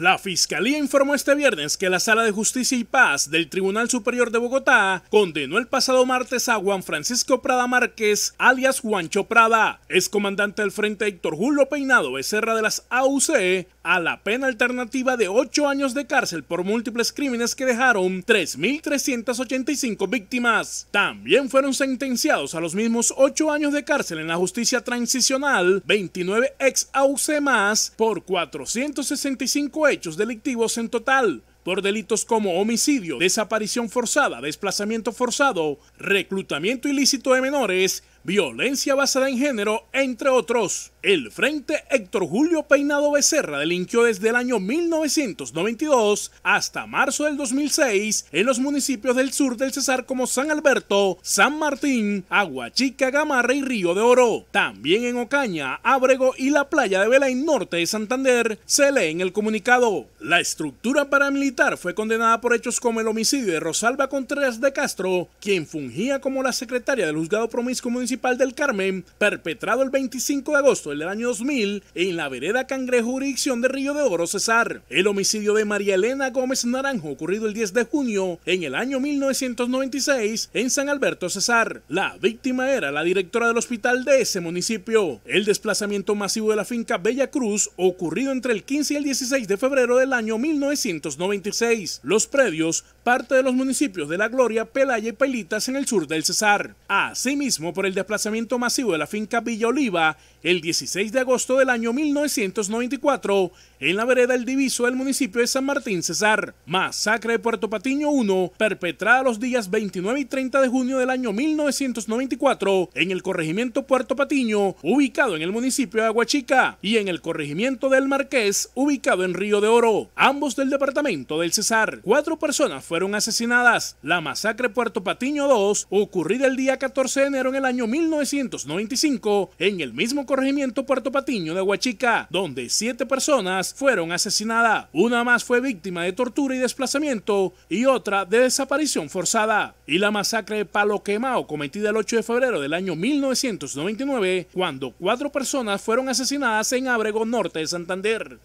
La Fiscalía informó este viernes que la Sala de Justicia y Paz del Tribunal Superior de Bogotá condenó el pasado martes a Juan Francisco Prada Márquez, alias Juancho Prada, comandante del Frente Héctor Julio Peinado Becerra de las AUC, a la pena alternativa de ocho años de cárcel por múltiples crímenes que dejaron 3.385 víctimas. También fueron sentenciados a los mismos ocho años de cárcel en la justicia transicional 29 ex AUC más por 465 hechos delictivos en total por delitos como homicidio, desaparición forzada, desplazamiento forzado, reclutamiento ilícito de menores, violencia basada en género, entre otros. El Frente Héctor Julio Peinado Becerra delinquió desde el año 1992 hasta marzo del 2006 en los municipios del sur del Cesar como San Alberto, San Martín, Aguachica, Gamarra y Río de Oro. También en Ocaña, Ábrego y la playa de Belén Norte de Santander se lee en el comunicado. La estructura paramilitar fue condenada por hechos como el homicidio de Rosalba Contreras de Castro, quien fungía como la secretaria del juzgado promiscuo municipal del Carmen, perpetrado el 25 de agosto del año 2000 en la vereda Cangre, jurisdicción de Río de Oro, Cesar. El homicidio de María Elena Gómez Naranjo, ocurrido el 10 de junio en el año 1996 en San Alberto, Cesar. La víctima era la directora del hospital de ese municipio. El desplazamiento masivo de la finca Bella Cruz, ocurrido entre el 15 y el 16 de febrero del año 1996. Los predios, parte de los municipios de La Gloria, Pelaya y pelitas en el sur del Cesar. Asimismo, por el desplazamiento masivo de la finca Villa Oliva el 16 de agosto del año 1994 en la vereda El Diviso del municipio de San Martín Cesar. Masacre de Puerto Patiño 1, perpetrada los días 29 y 30 de junio del año 1994 en el corregimiento Puerto Patiño, ubicado en el municipio de Aguachica, y en el corregimiento del Marqués, ubicado en Río de Oro, ambos del departamento del Cesar. Cuatro personas fueron asesinadas. La masacre Puerto Patiño 2, ocurrida el día 14 de enero en el año 1995 en el mismo corregimiento Puerto Patiño de Huachica, donde siete personas fueron asesinadas. Una más fue víctima de tortura y desplazamiento y otra de desaparición forzada. Y la masacre de Palo Quemao cometida el 8 de febrero del año 1999, cuando cuatro personas fueron asesinadas en Abrego Norte de Santander.